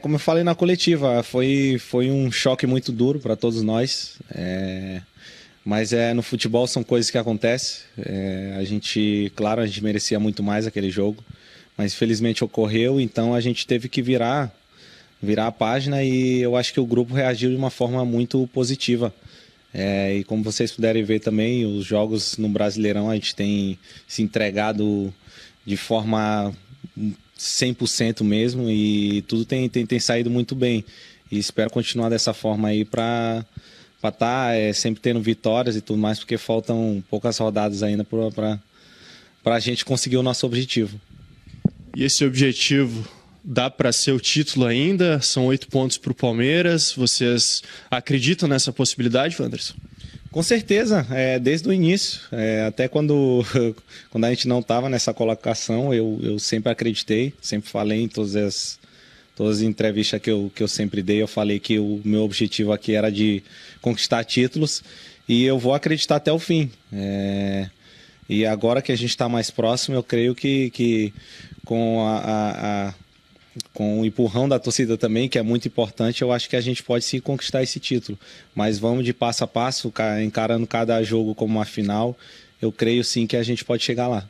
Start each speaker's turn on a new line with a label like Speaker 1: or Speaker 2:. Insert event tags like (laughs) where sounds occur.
Speaker 1: Como eu falei na coletiva, foi, foi um choque muito duro para todos nós. É... Mas é no futebol são coisas que acontecem. É, a gente, claro, a gente merecia muito mais aquele jogo, mas felizmente ocorreu. Então a gente teve que virar, virar a página e eu acho que o grupo reagiu de uma forma muito positiva. É, e como vocês puderem ver também, os jogos no Brasileirão a gente tem se entregado de forma 100% mesmo e tudo tem, tem, tem saído muito bem. E espero continuar dessa forma aí para estar tá, é, sempre tendo vitórias e tudo mais, porque faltam poucas rodadas ainda
Speaker 2: para a gente conseguir o nosso objetivo. E esse objetivo dá para ser o título ainda? São oito pontos para o Palmeiras. Vocês acreditam nessa possibilidade, Anderson?
Speaker 1: Com certeza, é, desde o início, é, até quando, (laughs) quando a gente não estava nessa colocação, eu, eu sempre acreditei, sempre falei em todas as, todas as entrevistas que eu, que eu sempre dei, eu falei que o meu objetivo aqui era de conquistar títulos e eu vou acreditar até o fim. É, e agora que a gente está mais próximo, eu creio que, que com a, a, a com o empurrão da torcida também, que é muito importante, eu acho que a gente pode sim conquistar esse título. Mas vamos de passo a passo, encarando cada jogo como uma final. Eu creio sim que a gente pode chegar lá.